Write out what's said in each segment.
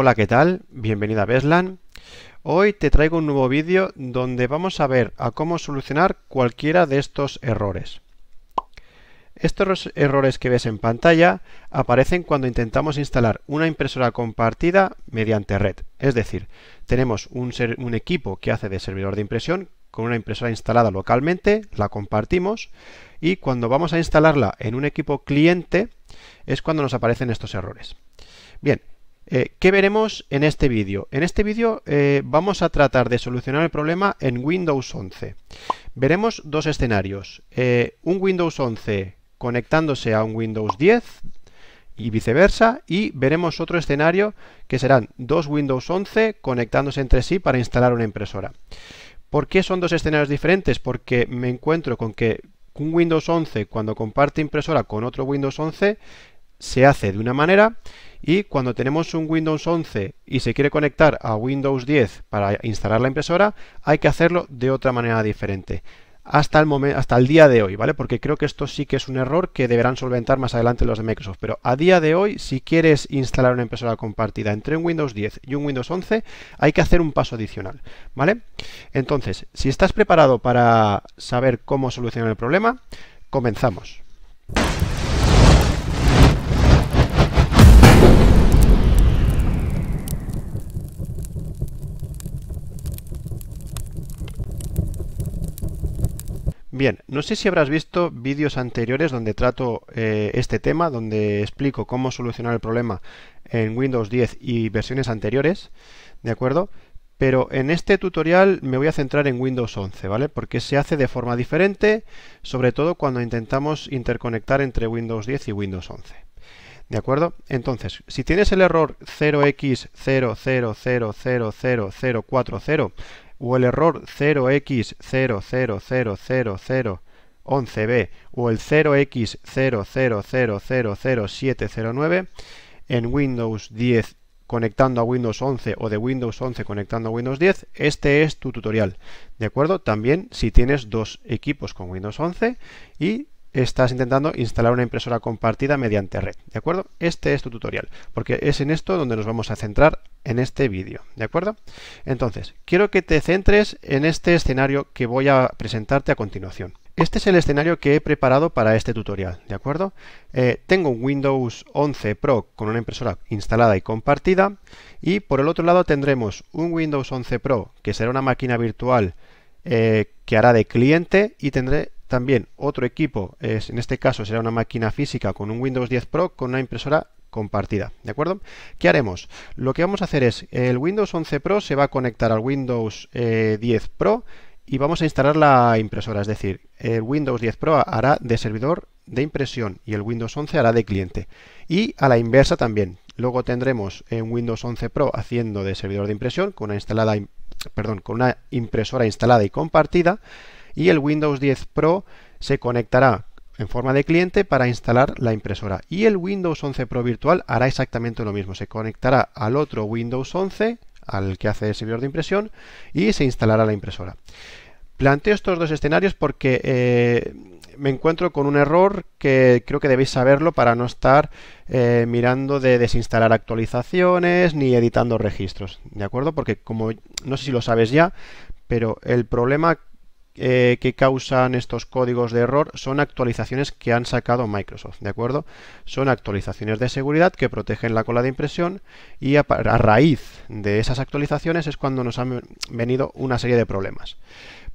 Hola, ¿qué tal? Bienvenida a Beslan. Hoy te traigo un nuevo vídeo donde vamos a ver a cómo solucionar cualquiera de estos errores. Estos errores que ves en pantalla aparecen cuando intentamos instalar una impresora compartida mediante red. Es decir, tenemos un, un equipo que hace de servidor de impresión con una impresora instalada localmente, la compartimos y cuando vamos a instalarla en un equipo cliente es cuando nos aparecen estos errores. Bien, eh, ¿Qué veremos en este vídeo? En este vídeo eh, vamos a tratar de solucionar el problema en Windows 11. Veremos dos escenarios. Eh, un Windows 11 conectándose a un Windows 10 y viceversa. Y veremos otro escenario que serán dos Windows 11 conectándose entre sí para instalar una impresora. ¿Por qué son dos escenarios diferentes? Porque me encuentro con que un Windows 11 cuando comparte impresora con otro Windows 11 se hace de una manera y cuando tenemos un Windows 11 y se quiere conectar a Windows 10 para instalar la impresora, hay que hacerlo de otra manera diferente. Hasta el, hasta el día de hoy, ¿vale? Porque creo que esto sí que es un error que deberán solventar más adelante los de Microsoft. Pero a día de hoy, si quieres instalar una impresora compartida entre un Windows 10 y un Windows 11, hay que hacer un paso adicional, ¿vale? Entonces, si estás preparado para saber cómo solucionar el problema, comenzamos. No sé si habrás visto vídeos anteriores donde trato eh, este tema, donde explico cómo solucionar el problema en Windows 10 y versiones anteriores, ¿de acuerdo? Pero en este tutorial me voy a centrar en Windows 11, ¿vale? Porque se hace de forma diferente, sobre todo cuando intentamos interconectar entre Windows 10 y Windows 11. ¿De acuerdo? Entonces, si tienes el error 0x00000040 o el error 0x0000011b o el 0 x 00000709 en Windows 10 conectando a Windows 11 o de Windows 11 conectando a Windows 10, este es tu tutorial. ¿De acuerdo? También si tienes dos equipos con Windows 11 y estás intentando instalar una impresora compartida mediante red. ¿De acuerdo? Este es tu tutorial, porque es en esto donde nos vamos a centrar en este vídeo. ¿De acuerdo? Entonces, quiero que te centres en este escenario que voy a presentarte a continuación. Este es el escenario que he preparado para este tutorial, ¿de acuerdo? Eh, tengo un Windows 11 Pro con una impresora instalada y compartida y por el otro lado tendremos un Windows 11 Pro que será una máquina virtual eh, que hará de cliente y tendré también otro equipo, es, en este caso será una máquina física con un Windows 10 Pro con una impresora compartida, ¿de acuerdo? ¿Qué haremos? Lo que vamos a hacer es, el Windows 11 Pro se va a conectar al Windows 10 eh, Pro y vamos a instalar la impresora, es decir, el Windows 10 Pro hará de servidor de impresión y el Windows 11 hará de cliente. Y a la inversa también. Luego tendremos en eh, Windows 11 Pro haciendo de servidor de impresión con instalada, perdón, con una impresora instalada y compartida y el Windows 10 Pro se conectará en forma de cliente para instalar la impresora. Y el Windows 11 Pro virtual hará exactamente lo mismo. Se conectará al otro Windows 11, al que hace el servidor de impresión, y se instalará la impresora. Planteo estos dos escenarios porque eh, me encuentro con un error que creo que debéis saberlo para no estar eh, mirando de desinstalar actualizaciones ni editando registros, ¿de acuerdo? Porque como no sé si lo sabes ya, pero el problema eh, que causan estos códigos de error son actualizaciones que han sacado Microsoft, ¿de acuerdo? Son actualizaciones de seguridad que protegen la cola de impresión y a, raíz de esas actualizaciones es cuando nos han venido una serie de problemas.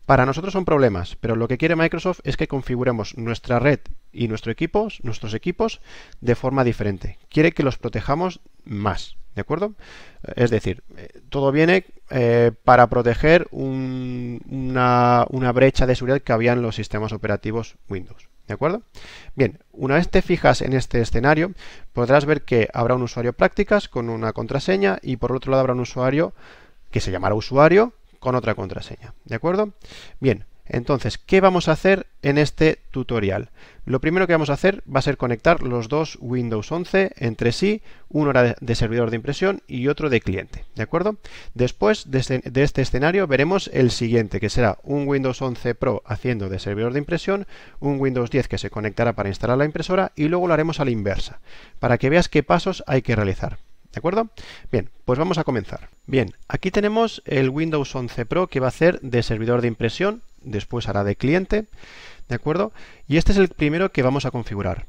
Para nosotros son problemas, pero lo que quiere Microsoft es que configuremos nuestra red y nuestros equipos, nuestros equipos de forma diferente. Quiere que los protejamos más. ¿De acuerdo? Es decir, eh, todo viene eh, para proteger una, una, brecha de seguridad que había en los sistemas operativos Windows. ¿De acuerdo? Bien, una vez te fijas en este escenario, podrás ver que habrá un usuario prácticas con una contraseña y por otro lado habrá un usuario que se llamará usuario con otra contraseña. ¿De acuerdo? Bien, entonces, ¿qué vamos a hacer en este tutorial? Lo primero que vamos a hacer va a ser conectar los dos Windows 11 entre sí, uno era de servidor de impresión y otro de cliente, ¿de acuerdo? Después de este, este escenario veremos el siguiente, que será un Windows 11 Pro haciendo de servidor de impresión, un Windows 10 que se conectará para instalar la impresora y luego lo haremos a la inversa, para que veas qué pasos hay que realizar. ¿De acuerdo? Bien, pues vamos a comenzar. Bien, aquí tenemos el Windows 11 Pro que va a hacer de servidor de impresión después hará de cliente, ¿de acuerdo? Y este es el primero que vamos a configurar.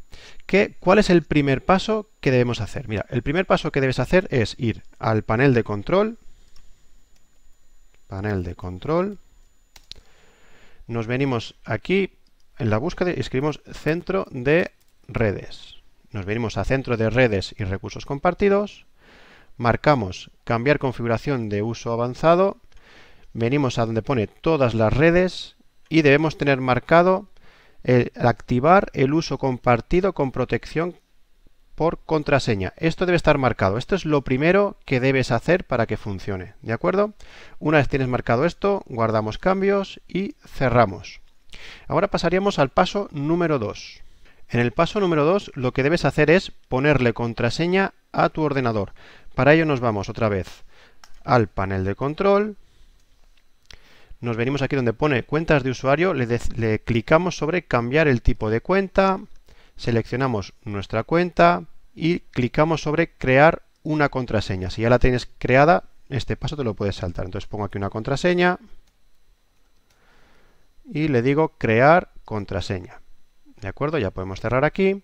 ¿Cuál es el primer paso que debemos hacer? Mira, el primer paso que debes hacer es ir al panel de control, panel de control, nos venimos aquí en la búsqueda y escribimos centro de redes. Nos venimos a centro de redes y recursos compartidos, marcamos cambiar configuración de uso avanzado venimos a donde pone todas las redes y debemos tener marcado el activar el uso compartido con protección por contraseña. Esto debe estar marcado. Esto es lo primero que debes hacer para que funcione. ¿De acuerdo? Una vez tienes marcado esto, guardamos cambios y cerramos. Ahora pasaríamos al paso número 2. En el paso número 2 lo que debes hacer es ponerle contraseña a tu ordenador. Para ello nos vamos otra vez al panel de control, nos venimos aquí donde pone cuentas de usuario, le, clicamos sobre cambiar el tipo de cuenta, seleccionamos nuestra cuenta y clicamos sobre crear una contraseña. Si ya la tienes creada, este paso te lo puedes saltar. Entonces pongo aquí una contraseña y le digo crear contraseña. ¿De acuerdo? Ya podemos cerrar aquí.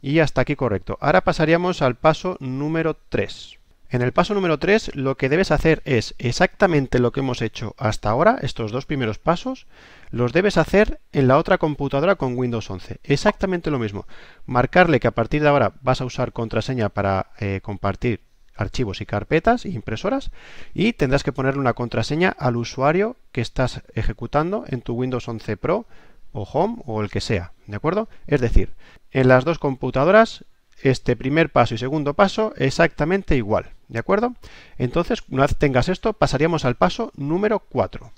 Y hasta aquí correcto. Ahora pasaríamos al paso número 3. En el paso número 3 lo que debes hacer es exactamente lo que hemos hecho hasta ahora, estos dos primeros pasos, los debes hacer en la otra computadora con Windows 11. Exactamente lo mismo. Marcarle que a partir de ahora vas a usar contraseña para eh, compartir archivos y carpetas e impresoras y tendrás que ponerle una contraseña al usuario que estás ejecutando en tu Windows 11 Pro o Home o el que sea, ¿de acuerdo? Es decir, en las dos computadoras este primer paso y segundo paso exactamente igual. ¿De acuerdo? Entonces, una vez tengas esto, pasaríamos al paso número 4.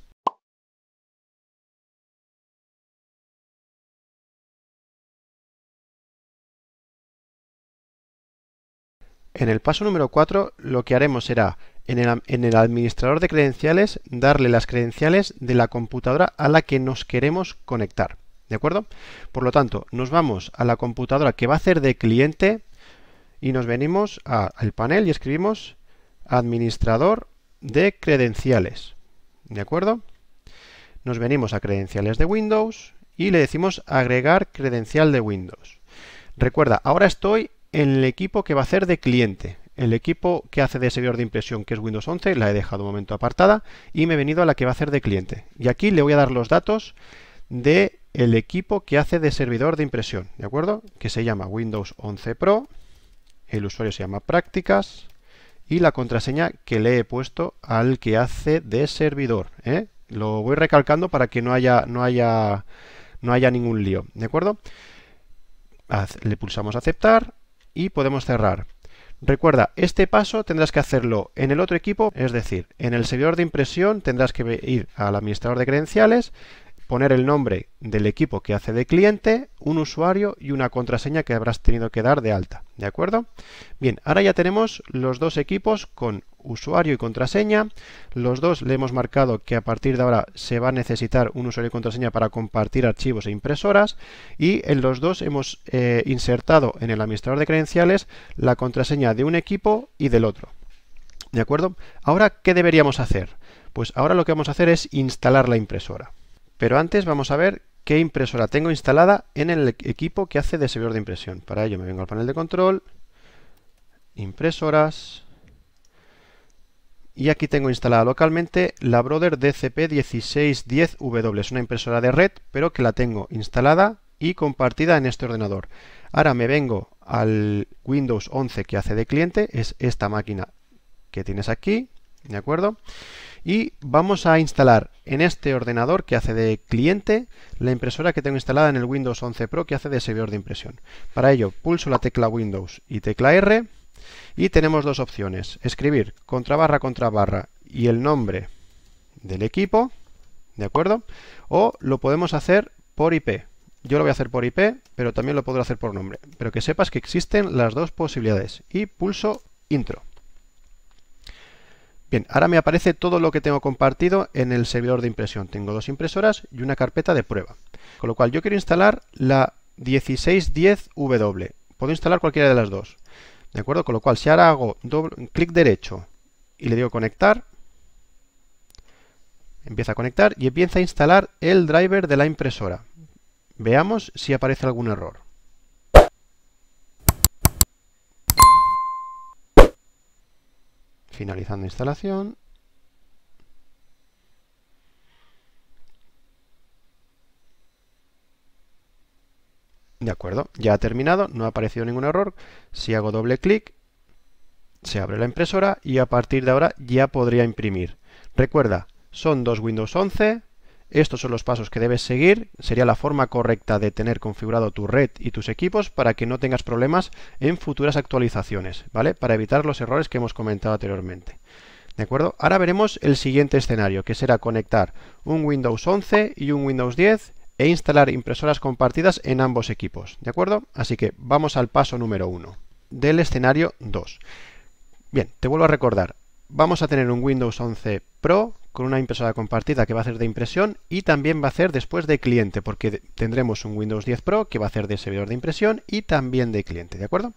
En el paso número 4 lo que haremos será en el, en el, administrador de credenciales darle las credenciales de la computadora a la que nos queremos conectar. ¿De acuerdo? Por lo tanto, nos vamos a la computadora que va a hacer de cliente y nos venimos al panel y escribimos administrador de credenciales. ¿De acuerdo? Nos venimos a credenciales de Windows y le decimos agregar credencial de Windows. Recuerda, ahora estoy en el equipo que va a hacer de cliente. El equipo que hace de servidor de impresión, que es Windows 11, la he dejado un momento apartada y me he venido a la que va a hacer de cliente. Y aquí le voy a dar los datos de el equipo que hace de servidor de impresión, ¿de acuerdo? Que se llama Windows 11 Pro, el usuario se llama prácticas y la contraseña que le he puesto al que hace de servidor, ¿eh? Lo voy recalcando para que no haya, no haya, no haya ningún lío, ¿de acuerdo? Le pulsamos aceptar y podemos cerrar. Recuerda, este paso tendrás que hacerlo en el otro equipo, es decir, en el servidor de impresión tendrás que ir al administrador de credenciales poner el nombre del equipo que hace de cliente, un usuario y una contraseña que habrás tenido que dar de alta. ¿De acuerdo? Bien, ahora ya tenemos los dos equipos con usuario y contraseña. Los dos le hemos marcado que a partir de ahora se va a necesitar un usuario y contraseña para compartir archivos e impresoras. Y en los dos hemos eh, insertado en el administrador de credenciales la contraseña de un equipo y del otro. ¿De acuerdo? Ahora, ¿qué deberíamos hacer? Pues ahora lo que vamos a hacer es instalar la impresora. Pero antes vamos a ver qué impresora tengo instalada en el equipo que hace de servidor de impresión. Para ello me vengo al panel de control, impresoras, y aquí tengo instalada localmente la Brother DCP1610W. Es una impresora de red, pero que la tengo instalada y compartida en este ordenador. Ahora me vengo al Windows 11 que hace de cliente, es esta máquina que tienes aquí, ¿de acuerdo? y vamos a instalar en este ordenador que hace de cliente la impresora que tengo instalada en el Windows 11 Pro que hace de servidor de impresión. Para ello pulso la tecla Windows y tecla R y tenemos dos opciones, escribir contra barra contra barra y el nombre del equipo, ¿de acuerdo? O lo podemos hacer por IP. Yo lo voy a hacer por IP, pero también lo podré hacer por nombre. Pero que sepas que existen las dos posibilidades. Y pulso intro. Bien, ahora me aparece todo lo que tengo compartido en el servidor de impresión. Tengo dos impresoras y una carpeta de prueba. Con lo cual yo quiero instalar la 1610W. Puedo instalar cualquiera de las dos. ¿De acuerdo? Con lo cual si ahora hago clic derecho y le digo conectar, empieza a conectar y empieza a instalar el driver de la impresora. Veamos si aparece algún error. Finalizando instalación. De acuerdo, ya ha terminado, no ha aparecido ningún error. Si hago doble clic, se abre la impresora y a partir de ahora ya podría imprimir. Recuerda, son dos Windows 11, estos son los pasos que debes seguir, sería la forma correcta de tener configurado tu red y tus equipos para que no tengas problemas en futuras actualizaciones, ¿vale? Para evitar los errores que hemos comentado anteriormente. ¿De acuerdo? Ahora veremos el siguiente escenario, que será conectar un Windows 11 y un Windows 10 e instalar impresoras compartidas en ambos equipos, ¿de acuerdo? Así que vamos al paso número 1 del escenario 2. Bien, te vuelvo a recordar, vamos a tener un Windows 11 Pro con una impresora compartida que va a hacer de impresión y también va a hacer después de cliente, porque tendremos un Windows 10 Pro que va a hacer de servidor de impresión y también de cliente, ¿de acuerdo?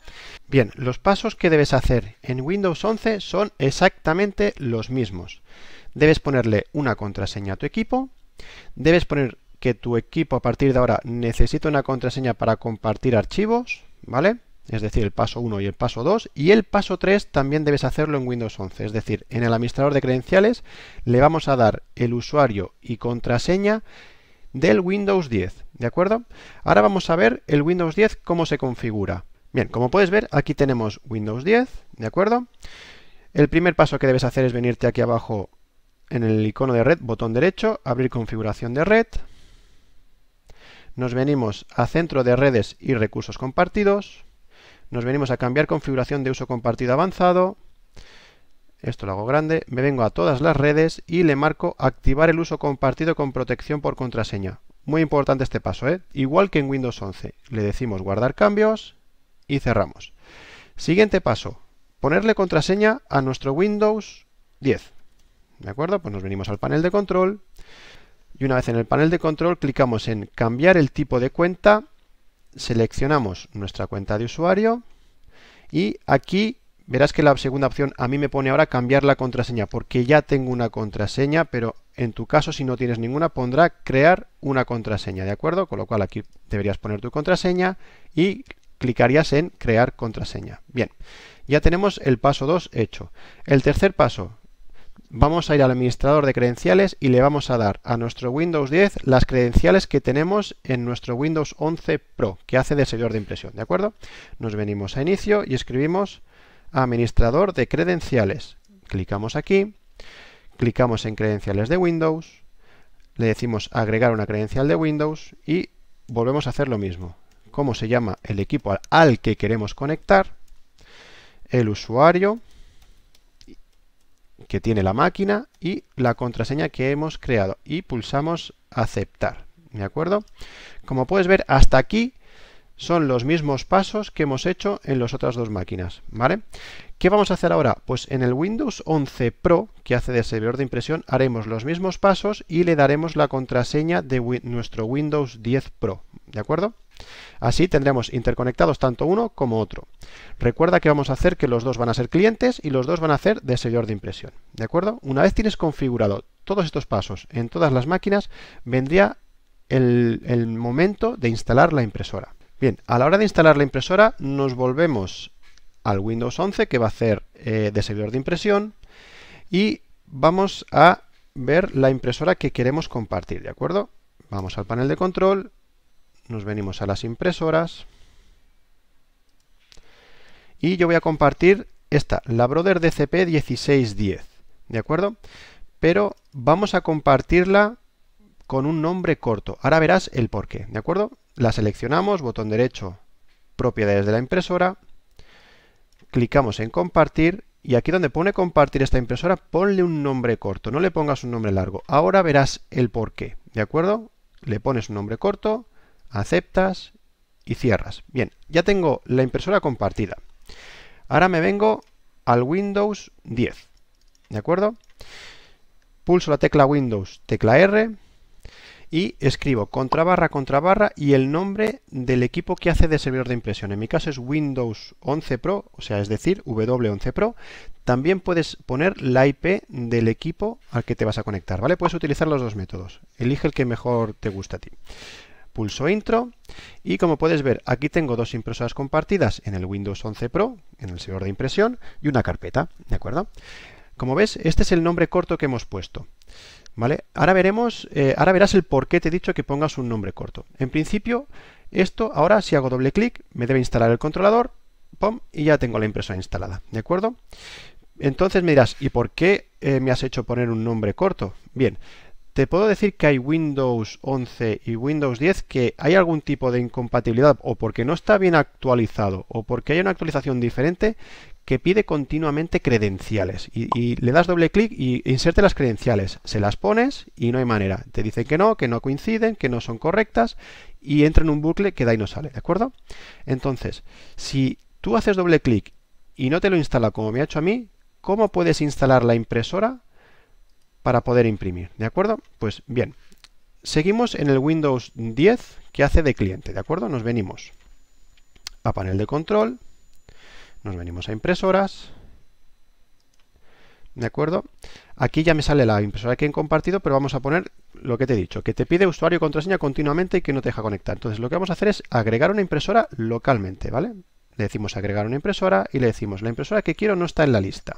Bien, los pasos que debes hacer en Windows 11 son exactamente los mismos. Debes ponerle una contraseña a tu equipo, debes poner que tu equipo a partir de ahora necesita una contraseña para compartir archivos, ¿vale? es decir, el paso 1 y el paso 2, y el paso 3 también debes hacerlo en Windows 11, es decir, en el administrador de credenciales le vamos a dar el usuario y contraseña del Windows 10, ¿de acuerdo? Ahora vamos a ver el Windows 10 cómo se configura. Bien, como puedes ver, aquí tenemos Windows 10, ¿de acuerdo? El primer paso que debes hacer es venirte aquí abajo en el icono de red, botón derecho, abrir configuración de red, nos venimos a Centro de Redes y Recursos Compartidos, nos venimos a cambiar configuración de uso compartido avanzado, esto lo hago grande, me vengo a todas las redes y le marco activar el uso compartido con protección por contraseña. Muy importante este paso, ¿eh? igual que en Windows 11. Le decimos guardar cambios y cerramos. Siguiente paso, ponerle contraseña a nuestro Windows 10. ¿De acuerdo? Pues nos venimos al panel de control y una vez en el panel de control clicamos en cambiar el tipo de cuenta seleccionamos nuestra cuenta de usuario y aquí verás que la segunda opción a mí me pone ahora cambiar la contraseña porque ya tengo una contraseña, pero en tu caso si no tienes ninguna pondrá crear una contraseña, ¿de acuerdo? Con lo cual aquí deberías poner tu contraseña y clicarías en crear contraseña. Bien, ya tenemos el paso 2 hecho. El tercer paso, vamos a ir al administrador de credenciales y le vamos a dar a nuestro Windows 10 las credenciales que tenemos en nuestro Windows 11 Pro, que hace de servidor de impresión, ¿de acuerdo? Nos venimos a inicio y escribimos administrador de credenciales. Clicamos aquí, clicamos en credenciales de Windows, le decimos agregar una credencial de Windows y volvemos a hacer lo mismo. ¿Cómo se llama el equipo al que queremos conectar? El usuario, que tiene la máquina y la contraseña que hemos creado y pulsamos aceptar. ¿De acuerdo? Como puedes ver, hasta aquí son los mismos pasos que hemos hecho en las otras dos máquinas, ¿vale? ¿Qué vamos a hacer ahora? Pues en el Windows 11 Pro, que hace de servidor de impresión, haremos los mismos pasos y le daremos la contraseña de nuestro Windows 10 Pro, ¿de acuerdo? Así tendremos interconectados tanto uno como otro. Recuerda que vamos a hacer que los dos van a ser clientes y los dos van a hacer de servidor de impresión, ¿de acuerdo? Una vez tienes configurado todos estos pasos en todas las máquinas, vendría el momento de instalar la impresora. Bien, a la hora de instalar la impresora nos volvemos al Windows 11 que va a ser eh, de servidor de impresión y vamos a ver la impresora que queremos compartir, ¿de acuerdo? Vamos al panel de control, nos venimos a las impresoras y yo voy a compartir esta, la Brother DCP1610, ¿de acuerdo? Pero vamos a compartirla con un nombre corto. Ahora verás el porqué, ¿de acuerdo? la seleccionamos, botón derecho, propiedades de la impresora, clicamos en compartir y aquí donde pone compartir esta impresora, ponle un nombre corto, no le pongas un nombre largo. Ahora verás el por qué, ¿de acuerdo? Le pones un nombre corto, aceptas y cierras. Bien, ya tengo la impresora compartida. Ahora me vengo al Windows 10, ¿de acuerdo? Pulso la tecla Windows, tecla R, y escribo contra barra contra barra y el nombre del equipo que hace de servidor de impresión. En mi caso es Windows 11 Pro, o sea, es decir, W11 Pro. También puedes poner la IP del equipo al que te vas a conectar, ¿vale? Puedes utilizar los dos métodos. Elige el que mejor te gusta a ti pulso intro y como puedes ver aquí tengo dos impresoras compartidas en el Windows 11 Pro, en el servidor de impresión y una carpeta, ¿de acuerdo? Como ves, este es el nombre corto que hemos puesto. ¿Vale? Ahora veremos, eh, ahora verás el por qué te he dicho que pongas un nombre corto. En principio, esto ahora si hago doble clic, me debe instalar el controlador, pom, y ya tengo la impresora instalada, ¿de acuerdo? Entonces me dirás, ¿y por qué eh, me has hecho poner un nombre corto? Bien, te puedo decir que hay Windows 11 y Windows 10 que hay algún tipo de incompatibilidad o porque no está bien actualizado o porque hay una actualización diferente que pide continuamente credenciales. Y, le das doble clic y inserte las credenciales. Se las pones y no hay manera. Te dicen que no, que no coinciden, que no son correctas y entra en un bucle que da y no sale. ¿De acuerdo? Entonces, si tú haces doble clic y no te lo instala como me ha hecho a mí, ¿cómo puedes instalar la impresora para poder imprimir? ¿De acuerdo? Pues bien, seguimos en el Windows 10 que hace de cliente. ¿De acuerdo? Nos venimos a panel de control nos venimos a impresoras. ¿De acuerdo? Aquí ya me sale la impresora que he compartido, pero vamos a poner lo que te he dicho, que te pide usuario y contraseña continuamente y que no te deja conectar. Entonces lo que vamos a hacer es agregar una impresora localmente, ¿vale? Le decimos agregar una impresora y le decimos la impresora que quiero no está en la lista.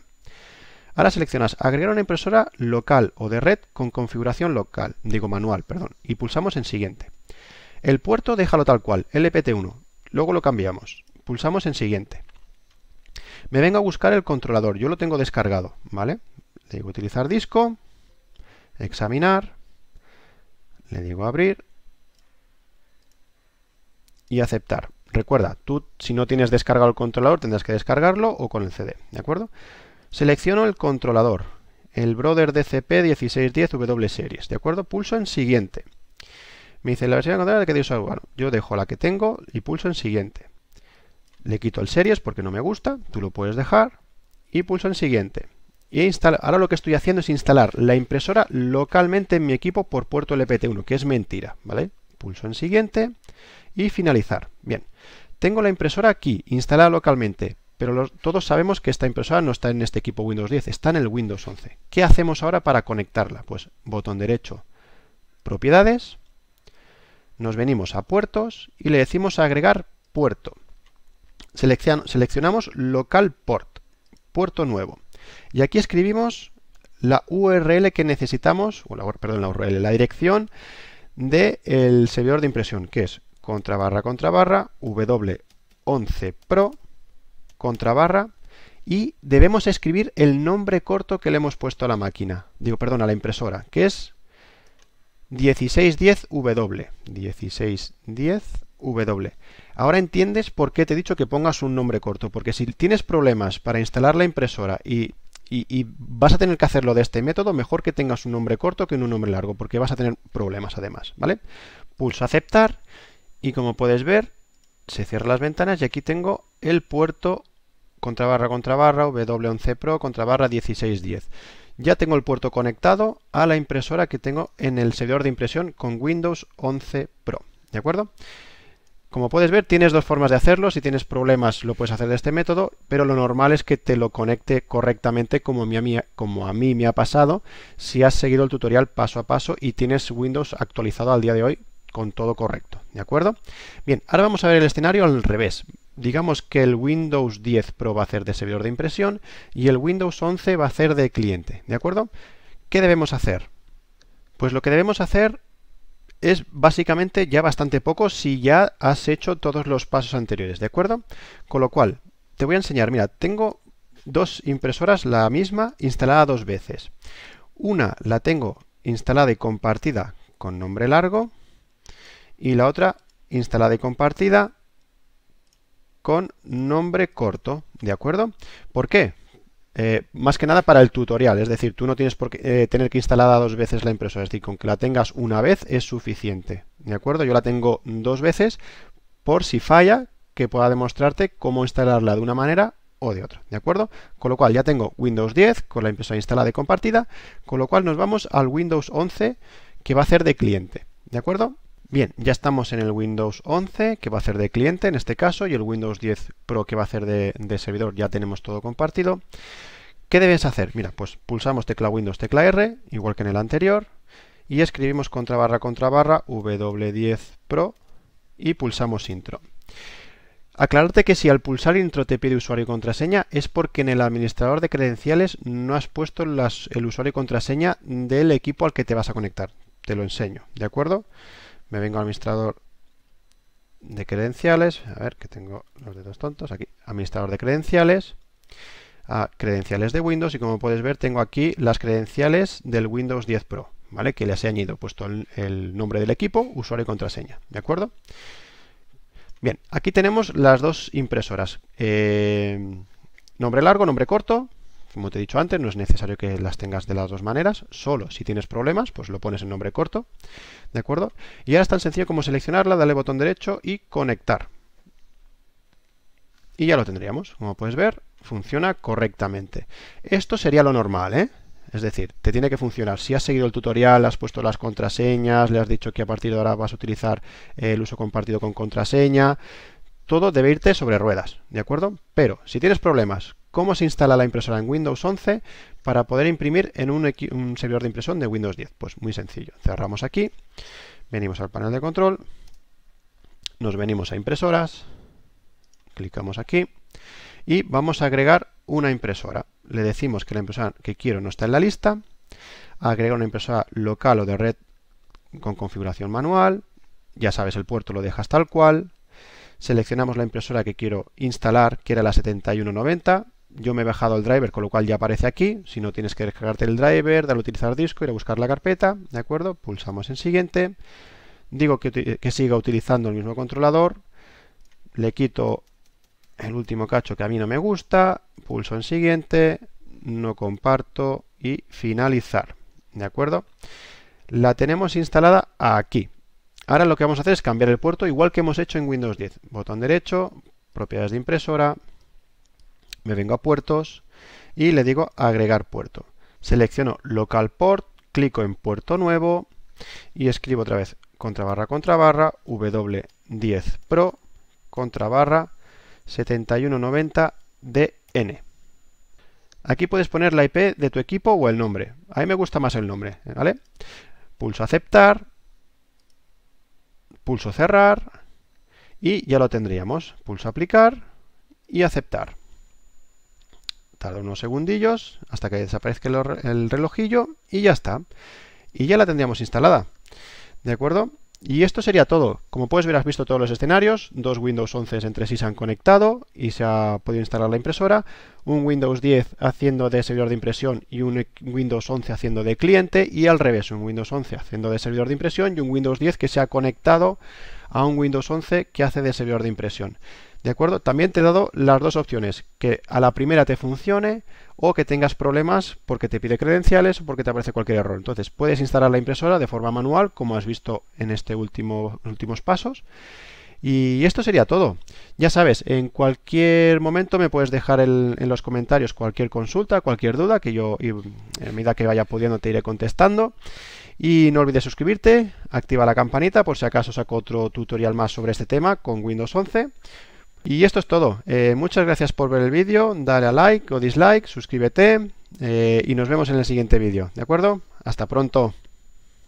Ahora seleccionas agregar una impresora local o de red con configuración local, digo manual, perdón, y pulsamos en siguiente. El puerto déjalo tal cual, LPT1, luego lo cambiamos, pulsamos en siguiente. Me vengo a buscar el controlador. Yo lo tengo descargado, ¿vale? Le digo utilizar disco, examinar, le digo abrir y aceptar. Recuerda, tú si no tienes descargado el controlador tendrás que descargarlo o con el CD, ¿de acuerdo? Selecciono el controlador, el Brother DCP 1610W Series, ¿de acuerdo? Pulso en siguiente. Me dice la versión de que dice, bueno, yo dejo la que tengo y pulso en siguiente. Le quito el series porque no me gusta, tú lo puedes dejar. Y pulso en siguiente. Y ahora lo que estoy haciendo es instalar la impresora localmente en mi equipo por puerto LPT1, que es mentira, ¿vale? Pulso en siguiente y finalizar. Bien, tengo la impresora aquí, instalada localmente, pero todos sabemos que esta impresora no está en este equipo Windows 10, está en el Windows 11. ¿Qué hacemos ahora para conectarla? Pues botón derecho, propiedades, nos venimos a puertos y le decimos agregar puerto seleccionamos local port, puerto nuevo. Y aquí escribimos la URL que necesitamos, o la, perdón, la URL, la dirección del el servidor de impresión, que es contra barra contra barra w11pro contra barra y debemos escribir el nombre corto que le hemos puesto a la máquina, digo, perdón, a la impresora, que es 1610W. 1610W. Ahora entiendes por qué te he dicho que pongas un nombre corto, porque si tienes problemas para instalar la impresora y, vas a tener que hacerlo de este método, mejor que tengas un nombre corto que un nombre largo, porque vas a tener problemas además, ¿vale? Pulso aceptar y como puedes ver, se cierran las ventanas y aquí tengo el puerto contra barra contra barra W11 Pro contra barra 1610 ya tengo el puerto conectado a la impresora que tengo en el servidor de impresión con Windows 11 Pro. ¿De acuerdo? Como puedes ver, tienes dos formas de hacerlo. Si tienes problemas, lo puedes hacer de este método, pero lo normal es que te lo conecte correctamente como a mí, a mí me ha pasado si has seguido el tutorial paso a paso y tienes Windows actualizado al día de hoy con todo correcto. ¿De acuerdo? Bien, ahora vamos a ver el escenario al revés. Digamos que el Windows 10 Pro va a hacer de servidor de impresión y el Windows 11 va a hacer de cliente. ¿De acuerdo? ¿Qué debemos hacer? Pues lo que debemos hacer es básicamente ya bastante poco si ya has hecho todos los pasos anteriores, ¿de acuerdo? Con lo cual, te voy a enseñar, mira, tengo dos impresoras, la misma, instalada dos veces. Una la tengo instalada y compartida con nombre largo y la otra instalada y compartida con nombre corto, ¿de acuerdo? ¿Por qué? Eh, más que nada para el tutorial, es decir, tú no tienes por qué eh, tener que instalada dos veces la impresora, es decir, con que la tengas una vez es suficiente, ¿de acuerdo? Yo la tengo dos veces por si falla, que pueda demostrarte cómo instalarla de una manera o de otra, ¿de acuerdo? Con lo cual ya tengo Windows 10 con la impresora instalada y compartida, con lo cual nos vamos al Windows 11 que va a hacer de cliente, ¿de acuerdo? Bien, ya estamos en el Windows 11 que va a ser de cliente en este caso y el Windows 10 Pro que va a ser de, servidor. Ya tenemos todo compartido. ¿Qué debes hacer? Mira, pues pulsamos tecla Windows, tecla R, igual que en el anterior, y escribimos contra barra contra barra W10 Pro y pulsamos intro. Aclararte que si al pulsar intro te pide usuario y contraseña es porque en el administrador de credenciales no has puesto el usuario y contraseña del equipo al que te vas a conectar. Te lo enseño, ¿de acuerdo? me vengo al administrador de credenciales, a ver que tengo los dedos tontos aquí, administrador de credenciales, a ah, credenciales de Windows y como puedes ver tengo aquí las credenciales del Windows 10 Pro, ¿vale? Que les he añadido, puesto el, nombre del equipo, usuario y contraseña, ¿de acuerdo? Bien, aquí tenemos las dos impresoras, eh, nombre largo, nombre corto, como te he dicho antes, no es necesario que las tengas de las dos maneras, solo si tienes problemas, pues lo pones en nombre corto, ¿de acuerdo? Y ahora es tan sencillo como seleccionarla, darle botón derecho y conectar. Y ya lo tendríamos, como puedes ver, funciona correctamente. Esto sería lo normal, ¿eh? Es decir, te tiene que funcionar. Si has seguido el tutorial, has puesto las contraseñas, le has dicho que a partir de ahora vas a utilizar el uso compartido con contraseña, todo debe irte sobre ruedas, ¿de acuerdo? Pero si tienes problemas cómo se instala la impresora en Windows 11 para poder imprimir en un, servidor de impresión de Windows 10. Pues muy sencillo. Cerramos aquí, venimos al panel de control, nos venimos a impresoras, clicamos aquí y vamos a agregar una impresora. Le decimos que la impresora que quiero no está en la lista, agrega una impresora local o de red con configuración manual, ya sabes el puerto lo dejas tal cual, seleccionamos la impresora que quiero instalar, que era la 7190, yo me he bajado el driver, con lo cual ya aparece aquí. Si no, tienes que descargarte el driver, darle a utilizar disco, ir a buscar la carpeta, ¿de acuerdo? Pulsamos en siguiente. Digo que, siga utilizando el mismo controlador. Le quito el último cacho que a mí no me gusta. Pulso en siguiente. No comparto y finalizar. ¿De acuerdo? La tenemos instalada aquí. Ahora lo que vamos a hacer es cambiar el puerto igual que hemos hecho en Windows 10. Botón derecho, propiedades de impresora, me vengo a puertos y le digo agregar puerto. Selecciono local port, clico en puerto nuevo y escribo otra vez contra barra contra barra W10 Pro contra barra 7190 DN. Aquí puedes poner la IP de tu equipo o el nombre. A mí me gusta más el nombre, ¿vale? Pulso aceptar, pulso cerrar y ya lo tendríamos. Pulso aplicar y aceptar. Tarda unos segundillos hasta que desaparezca el relojillo y ya está. Y ya la tendríamos instalada. ¿De acuerdo? Y esto sería todo. Como puedes ver, has visto todos los escenarios. Dos Windows 11 entre sí se han conectado y se ha podido instalar la impresora. Un Windows 10 e-, haciendo de servidor de impresión y un Windows 11 haciendo de cliente. Y al revés, un Windows 11 haciendo de servidor de impresión y un Windows 10 que se ha conectado a un Windows 11 que hace de servidor de impresión. ¿De acuerdo? También te he dado las dos opciones, que a la primera te funcione o que tengas problemas porque te pide credenciales o porque te aparece cualquier error. Entonces, puedes instalar la impresora de forma manual, como has visto en estos último últimos pasos. Y esto sería todo. Ya sabes, en cualquier momento me puedes dejar en los comentarios cualquier consulta, cualquier duda, que yo eh, a medida que vaya pudiendo te iré contestando. Y no olvides suscribirte, activa la campanita por si acaso saco otro tutorial más sobre este tema con Windows 11. Y esto es todo. Eh, muchas gracias por ver el vídeo, dale a like o dislike, suscríbete eh, y nos vemos en el siguiente vídeo, ¿de acuerdo? Hasta pronto.